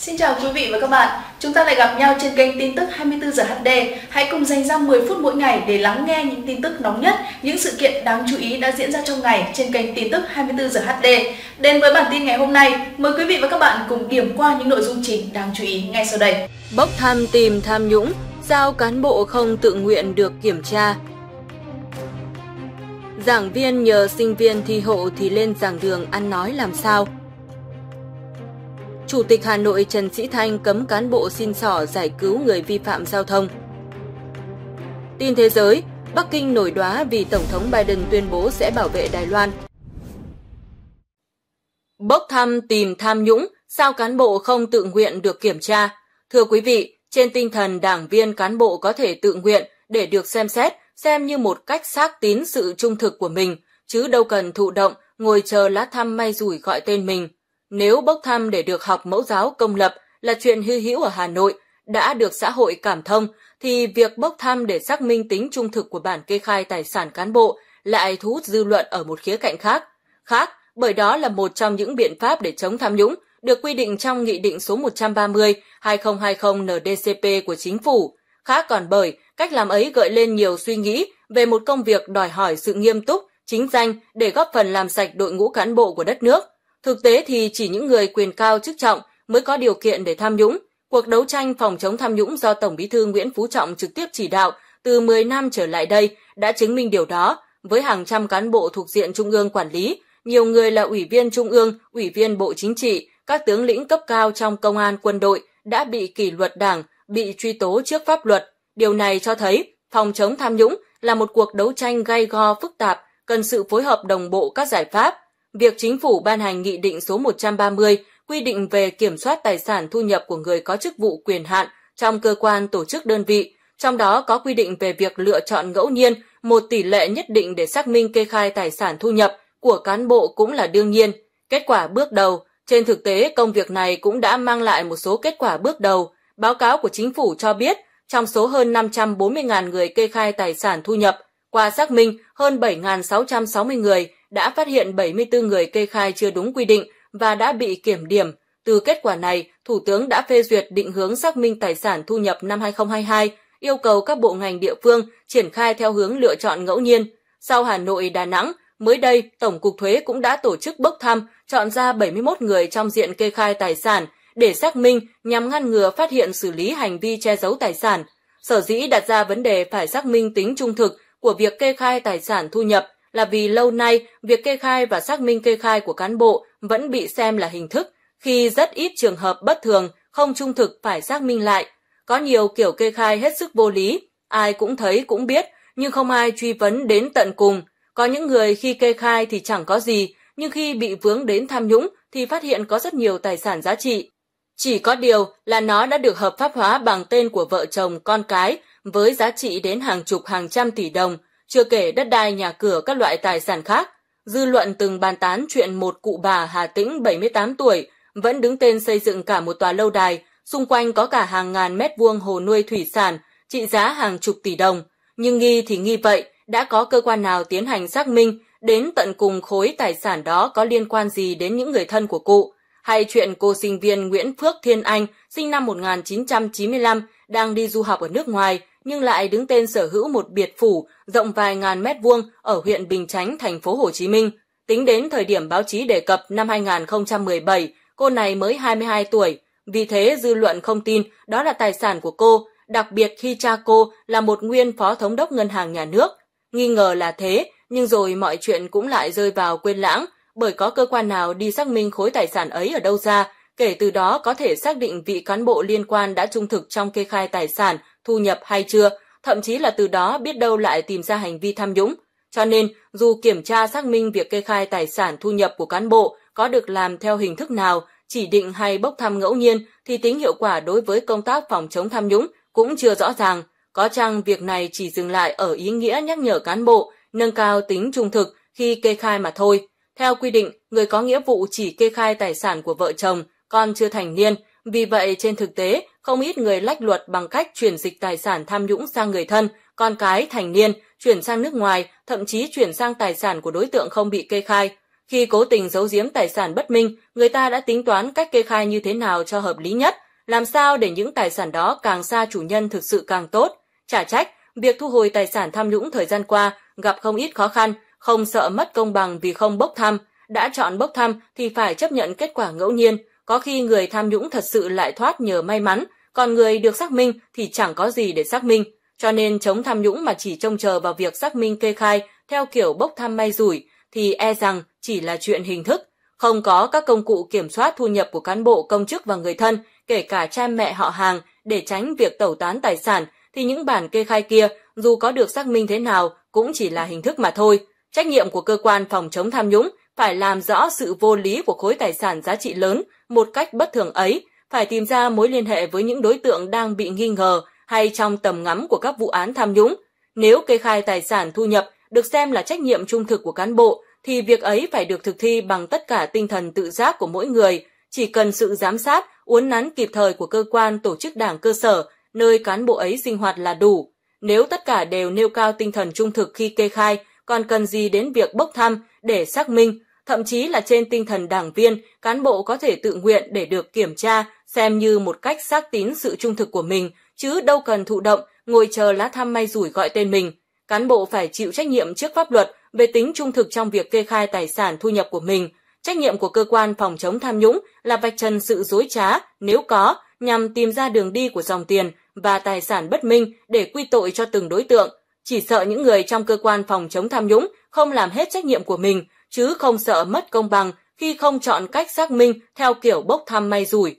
Xin chào quý vị và các bạn. Chúng ta lại gặp nhau trên kênh tin tức 24 giờ HD. Hãy cùng dành ra 10 phút mỗi ngày để lắng nghe những tin tức nóng nhất, những sự kiện đáng chú ý đã diễn ra trong ngày trên kênh tin tức 24 giờ HD. Đến với bản tin ngày hôm nay, mời quý vị và các bạn cùng điểm qua những nội dung chính đáng chú ý ngay sau đây. Bốc thăm tìm tham nhũng, giao cán bộ không tự nguyện được kiểm tra. Giảng viên nhờ sinh viên thi hộ thì lên giảng đường ăn nói làm sao? Chủ tịch Hà Nội Trần Sĩ Thanh cấm cán bộ xin sỏ giải cứu người vi phạm giao thông. Tin thế giới, Bắc Kinh nổi đoá vì Tổng thống Biden tuyên bố sẽ bảo vệ Đài Loan. Bốc thăm tìm tham nhũng, sao cán bộ không tự nguyện được kiểm tra? Thưa quý vị, trên tinh thần đảng viên cán bộ có thể tự nguyện để được xem xét, xem như một cách xác tín sự trung thực của mình, chứ đâu cần thụ động, ngồi chờ lá thăm may rủi gọi tên mình. Nếu bốc thăm để được học mẫu giáo công lập là chuyện hư hữu ở Hà Nội, đã được xã hội cảm thông, thì việc bốc thăm để xác minh tính trung thực của bản kê khai tài sản cán bộ lại thu hút dư luận ở một khía cạnh khác. Khác, bởi đó là một trong những biện pháp để chống tham nhũng được quy định trong Nghị định số 130-2020 NDCP của Chính phủ. Khác còn bởi, cách làm ấy gợi lên nhiều suy nghĩ về một công việc đòi hỏi sự nghiêm túc, chính danh để góp phần làm sạch đội ngũ cán bộ của đất nước – Thực tế thì chỉ những người quyền cao chức trọng mới có điều kiện để tham nhũng. Cuộc đấu tranh phòng chống tham nhũng do Tổng Bí thư Nguyễn Phú Trọng trực tiếp chỉ đạo từ 10 năm trở lại đây đã chứng minh điều đó với hàng trăm cán bộ thuộc diện Trung ương quản lý, nhiều người là ủy viên Trung ương, ủy viên Bộ Chính trị, các tướng lĩnh cấp cao trong công an quân đội đã bị kỷ luật đảng, bị truy tố trước pháp luật. Điều này cho thấy phòng chống tham nhũng là một cuộc đấu tranh gay go phức tạp, cần sự phối hợp đồng bộ các giải pháp, Việc chính phủ ban hành Nghị định số 130 quy định về kiểm soát tài sản thu nhập của người có chức vụ quyền hạn trong cơ quan tổ chức đơn vị, trong đó có quy định về việc lựa chọn ngẫu nhiên một tỷ lệ nhất định để xác minh kê khai tài sản thu nhập của cán bộ cũng là đương nhiên. Kết quả bước đầu, trên thực tế công việc này cũng đã mang lại một số kết quả bước đầu. Báo cáo của chính phủ cho biết, trong số hơn 540.000 người kê khai tài sản thu nhập, qua xác minh hơn 7.660 người đã phát hiện 74 người kê khai chưa đúng quy định và đã bị kiểm điểm. Từ kết quả này, Thủ tướng đã phê duyệt định hướng xác minh tài sản thu nhập năm 2022, yêu cầu các bộ ngành địa phương triển khai theo hướng lựa chọn ngẫu nhiên. Sau Hà Nội, Đà Nẵng, mới đây, Tổng cục Thuế cũng đã tổ chức bốc thăm, chọn ra 71 người trong diện kê khai tài sản để xác minh nhằm ngăn ngừa phát hiện xử lý hành vi che giấu tài sản. Sở dĩ đặt ra vấn đề phải xác minh tính trung thực của việc kê khai tài sản thu nhập là vì lâu nay việc kê khai và xác minh kê khai của cán bộ vẫn bị xem là hình thức khi rất ít trường hợp bất thường không trung thực phải xác minh lại. Có nhiều kiểu kê khai hết sức vô lý, ai cũng thấy cũng biết, nhưng không ai truy vấn đến tận cùng. Có những người khi kê khai thì chẳng có gì, nhưng khi bị vướng đến tham nhũng thì phát hiện có rất nhiều tài sản giá trị. Chỉ có điều là nó đã được hợp pháp hóa bằng tên của vợ chồng con cái với giá trị đến hàng chục hàng trăm tỷ đồng chưa kể đất đai nhà cửa các loại tài sản khác. Dư luận từng bàn tán chuyện một cụ bà Hà Tĩnh 78 tuổi vẫn đứng tên xây dựng cả một tòa lâu đài, xung quanh có cả hàng ngàn mét vuông hồ nuôi thủy sản, trị giá hàng chục tỷ đồng. Nhưng nghi thì nghi vậy, đã có cơ quan nào tiến hành xác minh đến tận cùng khối tài sản đó có liên quan gì đến những người thân của cụ? Hay chuyện cô sinh viên Nguyễn Phước Thiên Anh, sinh năm 1995, đang đi du học ở nước ngoài, nhưng lại đứng tên sở hữu một biệt phủ rộng vài ngàn mét vuông ở huyện Bình Chánh, thành phố Hồ Chí Minh. Tính đến thời điểm báo chí đề cập năm 2017, cô này mới 22 tuổi. Vì thế dư luận không tin đó là tài sản của cô, đặc biệt khi cha cô là một nguyên phó thống đốc ngân hàng nhà nước. Nghi ngờ là thế, nhưng rồi mọi chuyện cũng lại rơi vào quên lãng, bởi có cơ quan nào đi xác minh khối tài sản ấy ở đâu ra, kể từ đó có thể xác định vị cán bộ liên quan đã trung thực trong kê khai tài sản thu nhập hay chưa, thậm chí là từ đó biết đâu lại tìm ra hành vi tham nhũng. Cho nên, dù kiểm tra xác minh việc kê khai tài sản thu nhập của cán bộ có được làm theo hình thức nào, chỉ định hay bốc thăm ngẫu nhiên thì tính hiệu quả đối với công tác phòng chống tham nhũng cũng chưa rõ ràng. Có chăng việc này chỉ dừng lại ở ý nghĩa nhắc nhở cán bộ nâng cao tính trung thực khi kê khai mà thôi. Theo quy định, người có nghĩa vụ chỉ kê khai tài sản của vợ chồng, con chưa thành niên. Vì vậy, trên thực tế, không ít người lách luật bằng cách chuyển dịch tài sản tham nhũng sang người thân, con cái thành niên, chuyển sang nước ngoài, thậm chí chuyển sang tài sản của đối tượng không bị kê khai. Khi cố tình giấu giếm tài sản bất minh, người ta đã tính toán cách kê khai như thế nào cho hợp lý nhất, làm sao để những tài sản đó càng xa chủ nhân thực sự càng tốt. Trả trách, việc thu hồi tài sản tham nhũng thời gian qua gặp không ít khó khăn, không sợ mất công bằng vì không bốc thăm. Đã chọn bốc thăm thì phải chấp nhận kết quả ngẫu nhiên, có khi người tham nhũng thật sự lại thoát nhờ may mắn, còn người được xác minh thì chẳng có gì để xác minh, cho nên chống tham nhũng mà chỉ trông chờ vào việc xác minh kê khai theo kiểu bốc thăm may rủi thì e rằng chỉ là chuyện hình thức, không có các công cụ kiểm soát thu nhập của cán bộ công chức và người thân, kể cả cha mẹ họ hàng để tránh việc tẩu tán tài sản thì những bản kê khai kia dù có được xác minh thế nào cũng chỉ là hình thức mà thôi. Trách nhiệm của cơ quan phòng chống tham nhũng phải làm rõ sự vô lý của khối tài sản giá trị lớn một cách bất thường ấy phải tìm ra mối liên hệ với những đối tượng đang bị nghi ngờ hay trong tầm ngắm của các vụ án tham nhũng. Nếu kê khai tài sản thu nhập được xem là trách nhiệm trung thực của cán bộ, thì việc ấy phải được thực thi bằng tất cả tinh thần tự giác của mỗi người. Chỉ cần sự giám sát, uốn nắn kịp thời của cơ quan tổ chức đảng cơ sở, nơi cán bộ ấy sinh hoạt là đủ. Nếu tất cả đều nêu cao tinh thần trung thực khi kê khai, còn cần gì đến việc bốc thăm để xác minh, thậm chí là trên tinh thần đảng viên, cán bộ có thể tự nguyện để được kiểm tra, xem như một cách xác tín sự trung thực của mình, chứ đâu cần thụ động, ngồi chờ lá thăm may rủi gọi tên mình. Cán bộ phải chịu trách nhiệm trước pháp luật về tính trung thực trong việc kê khai tài sản thu nhập của mình. Trách nhiệm của cơ quan phòng chống tham nhũng là vạch trần sự dối trá, nếu có, nhằm tìm ra đường đi của dòng tiền và tài sản bất minh để quy tội cho từng đối tượng. Chỉ sợ những người trong cơ quan phòng chống tham nhũng không làm hết trách nhiệm của mình, chứ không sợ mất công bằng khi không chọn cách xác minh theo kiểu bốc thăm may rủi.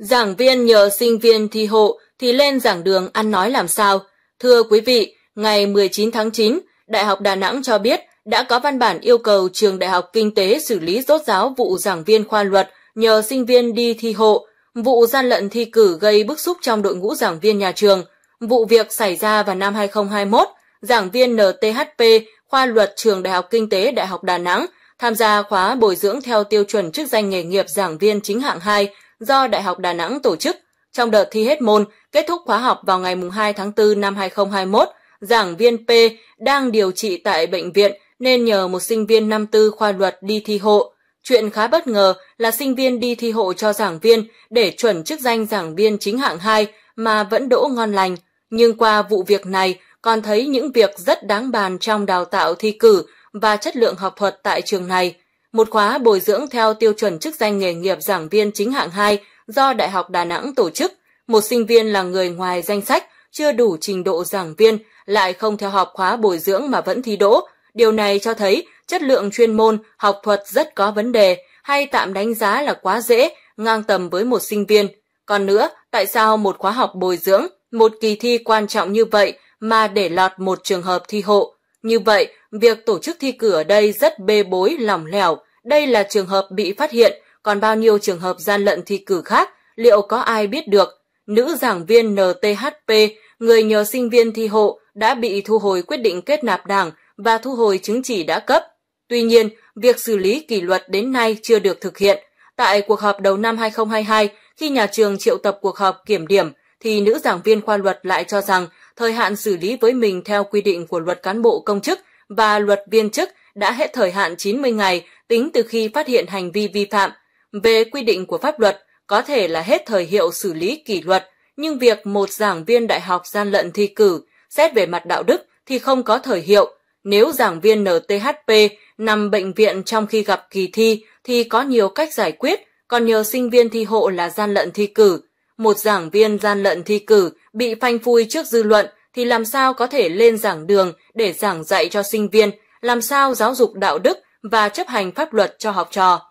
Giảng viên nhờ sinh viên thi hộ thì lên giảng đường ăn nói làm sao? Thưa quý vị, ngày 19 tháng 9, Đại học Đà Nẵng cho biết đã có văn bản yêu cầu Trường Đại học Kinh tế xử lý rốt ráo vụ giảng viên khoa luật nhờ sinh viên đi thi hộ, vụ gian lận thi cử gây bức xúc trong đội ngũ giảng viên nhà trường. Vụ việc xảy ra vào năm 2021, giảng viên NTHP khoa luật Trường Đại học Kinh tế Đại học Đà Nẵng tham gia khóa bồi dưỡng theo tiêu chuẩn chức danh nghề nghiệp giảng viên chính hạng 2 do Đại học Đà Nẵng tổ chức. Trong đợt thi hết môn, kết thúc khóa học vào ngày 2 tháng 4 năm 2021, giảng viên P đang điều trị tại bệnh viện nên nhờ một sinh viên năm tư khoa luật đi thi hộ. Chuyện khá bất ngờ là sinh viên đi thi hộ cho giảng viên để chuẩn chức danh giảng viên chính hạng 2 mà vẫn đỗ ngon lành. Nhưng qua vụ việc này, còn thấy những việc rất đáng bàn trong đào tạo thi cử và chất lượng học thuật tại trường này một khóa bồi dưỡng theo tiêu chuẩn chức danh nghề nghiệp giảng viên chính hạng 2 do Đại học Đà Nẵng tổ chức. Một sinh viên là người ngoài danh sách, chưa đủ trình độ giảng viên, lại không theo học khóa bồi dưỡng mà vẫn thi đỗ. Điều này cho thấy chất lượng chuyên môn, học thuật rất có vấn đề, hay tạm đánh giá là quá dễ, ngang tầm với một sinh viên. Còn nữa, tại sao một khóa học bồi dưỡng, một kỳ thi quan trọng như vậy mà để lọt một trường hợp thi hộ? Như vậy, việc tổ chức thi cử ở đây rất bê bối, lỏng lẻo. Đây là trường hợp bị phát hiện, còn bao nhiêu trường hợp gian lận thi cử khác, liệu có ai biết được? Nữ giảng viên NTHP, người nhờ sinh viên thi hộ, đã bị thu hồi quyết định kết nạp đảng và thu hồi chứng chỉ đã cấp. Tuy nhiên, việc xử lý kỷ luật đến nay chưa được thực hiện. Tại cuộc họp đầu năm 2022, khi nhà trường triệu tập cuộc họp kiểm điểm, thì nữ giảng viên khoa luật lại cho rằng thời hạn xử lý với mình theo quy định của luật cán bộ công chức và luật viên chức đã hết thời hạn 90 ngày tính từ khi phát hiện hành vi vi phạm. Về quy định của pháp luật, có thể là hết thời hiệu xử lý kỷ luật, nhưng việc một giảng viên đại học gian lận thi cử, xét về mặt đạo đức thì không có thời hiệu. Nếu giảng viên NTHP nằm bệnh viện trong khi gặp kỳ thi thì có nhiều cách giải quyết, còn nhiều sinh viên thi hộ là gian lận thi cử. Một giảng viên gian lận thi cử bị phanh phui trước dư luận thì làm sao có thể lên giảng đường để giảng dạy cho sinh viên, làm sao giáo dục đạo đức và chấp hành pháp luật cho học trò.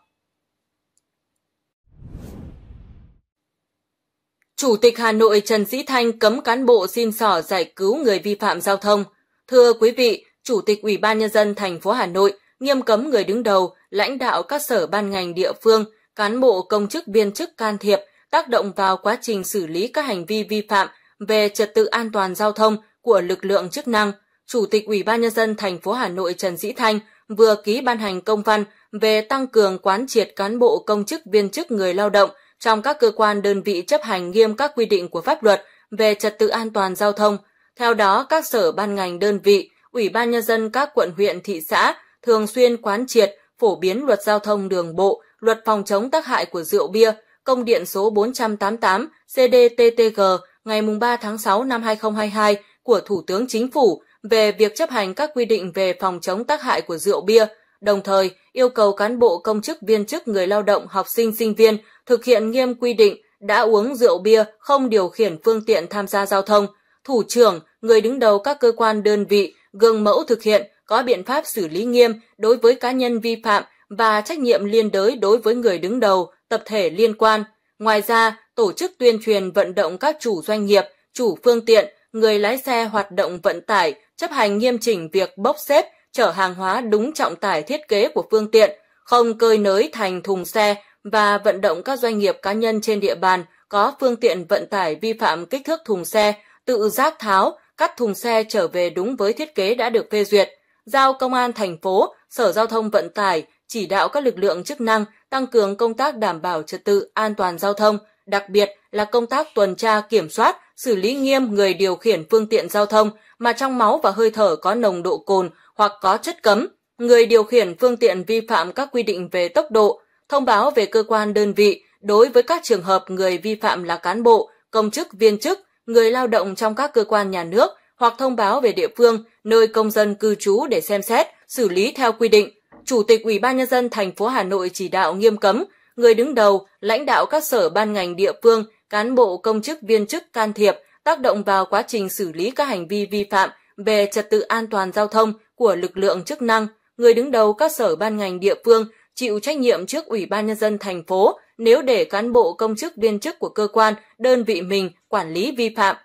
Chủ tịch Hà Nội Trần Sĩ Thanh cấm cán bộ xin sỏ giải cứu người vi phạm giao thông. Thưa quý vị, Chủ tịch Ủy ban nhân dân thành phố Hà Nội nghiêm cấm người đứng đầu, lãnh đạo các sở ban ngành địa phương, cán bộ công chức viên chức can thiệp tác động vào quá trình xử lý các hành vi vi phạm về trật tự an toàn giao thông của lực lượng chức năng, Chủ tịch Ủy ban nhân dân thành phố Hà Nội Trần Sĩ Thanh vừa ký ban hành công văn về tăng cường quán triệt cán bộ công chức viên chức người lao động trong các cơ quan đơn vị chấp hành nghiêm các quy định của pháp luật về trật tự an toàn giao thông. Theo đó, các sở ban ngành đơn vị, ủy ban nhân dân các quận huyện thị xã thường xuyên quán triệt, phổ biến luật giao thông đường bộ, luật phòng chống tác hại của rượu bia, công điện số 488 CDTTG ngày 3 tháng 6 năm 2022 của Thủ tướng Chính phủ về việc chấp hành các quy định về phòng chống tác hại của rượu bia, đồng thời yêu cầu cán bộ công chức viên chức người lao động học sinh sinh viên thực hiện nghiêm quy định đã uống rượu bia không điều khiển phương tiện tham gia giao thông, thủ trưởng, người đứng đầu các cơ quan đơn vị gương mẫu thực hiện có biện pháp xử lý nghiêm đối với cá nhân vi phạm và trách nhiệm liên đới đối với người đứng đầu, tập thể liên quan. Ngoài ra, tổ chức tuyên truyền vận động các chủ doanh nghiệp, chủ phương tiện, người lái xe hoạt động vận tải chấp hành nghiêm chỉnh việc bốc xếp, chở hàng hóa đúng trọng tải thiết kế của phương tiện, không cơi nới thành thùng xe và vận động các doanh nghiệp cá nhân trên địa bàn có phương tiện vận tải vi phạm kích thước thùng xe, tự giác tháo, cắt thùng xe trở về đúng với thiết kế đã được phê duyệt. Giao Công an thành phố, Sở Giao thông Vận tải chỉ đạo các lực lượng chức năng tăng cường công tác đảm bảo trật tự an toàn giao thông, đặc biệt là công tác tuần tra kiểm soát, xử lý nghiêm người điều khiển phương tiện giao thông mà trong máu và hơi thở có nồng độ cồn hoặc có chất cấm, người điều khiển phương tiện vi phạm các quy định về tốc độ, thông báo về cơ quan đơn vị đối với các trường hợp người vi phạm là cán bộ, công chức viên chức, người lao động trong các cơ quan nhà nước hoặc thông báo về địa phương nơi công dân cư trú để xem xét, xử lý theo quy định. Chủ tịch Ủy ban nhân dân thành phố Hà Nội chỉ đạo nghiêm cấm người đứng đầu, lãnh đạo các sở ban ngành địa phương, cán bộ công chức viên chức can thiệp, tác động vào quá trình xử lý các hành vi vi phạm về trật tự an toàn giao thông của lực lượng chức năng, người đứng đầu các sở ban ngành địa phương chịu trách nhiệm trước Ủy ban Nhân dân thành phố nếu để cán bộ công chức viên chức của cơ quan, đơn vị mình quản lý vi phạm